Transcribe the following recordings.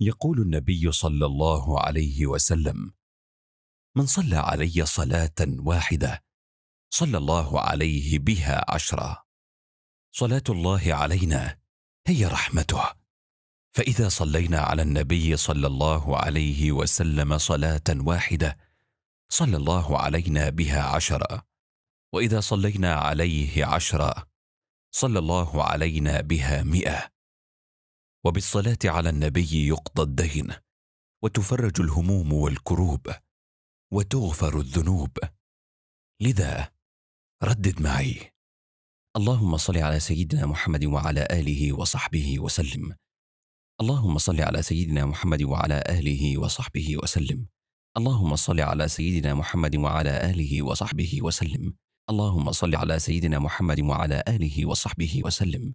يقول النبي صلى الله عليه وسلم من صلى علي صلاه واحده صلى الله عليه بها عشرا صلاه الله علينا هي رحمته فاذا صلينا على النبي صلى الله عليه وسلم صلاه واحده صلى الله علينا بها عشرا واذا صلينا عليه عشرا صلى الله علينا بها مئه وبالصلاه على النبي يقضى الدين وتفرج الهموم والكروب وتغفر الذنوب لذا ردد معي اللهم صل على سيدنا محمد وعلى اله وصحبه وسلم اللهم صل على سيدنا محمد وعلى اله وصحبه وسلم اللهم صل على سيدنا محمد وعلى اله وصحبه وسلم اللهم صل على سيدنا محمد وعلى اله وصحبه وسلم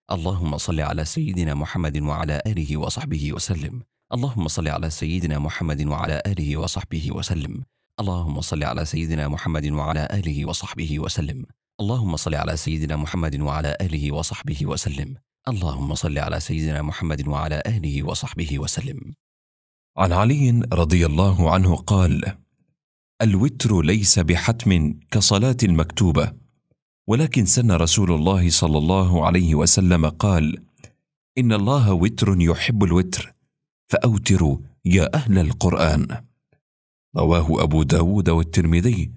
اللهم صل على سيدنا محمد وعلى آله وصحبه وسلم اللهم صل على سيدنا محمد وعلى آله وصحبه وسلم اللهم صل على سيدنا محمد وعلى آله وصحبه وسلم اللهم صل على سيدنا محمد وعلى آله وصحبه وسلم اللهم صل على سيدنا محمد وعلى آله وصحبه وسلم عن علي رضي الله عنه قال الوتر ليس بحتم كصلاة المكتوبة ولكن سن رسول الله صلى الله عليه وسلم قال ان الله وتر يحب الوتر فاوتروا يا اهل القران رواه ابو داود والترمذي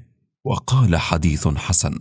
وقال حديث حسن